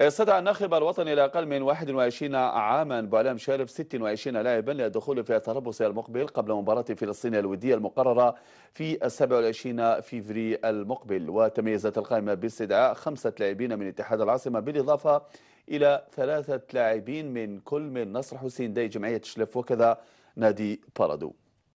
استدعى الناخب الوطني لأقل من 21 عاما بعلام شارف 26 لاعبا للدخول في التربص المقبل قبل مباراة فلسطين الودية المقررة في 27 فيفري المقبل وتميزت القائمة باستدعاء خمسة لاعبين من اتحاد العاصمة بالإضافة إلى ثلاثة لاعبين من كل من نصر حسين داي جمعية شلف وكذا نادي بارادو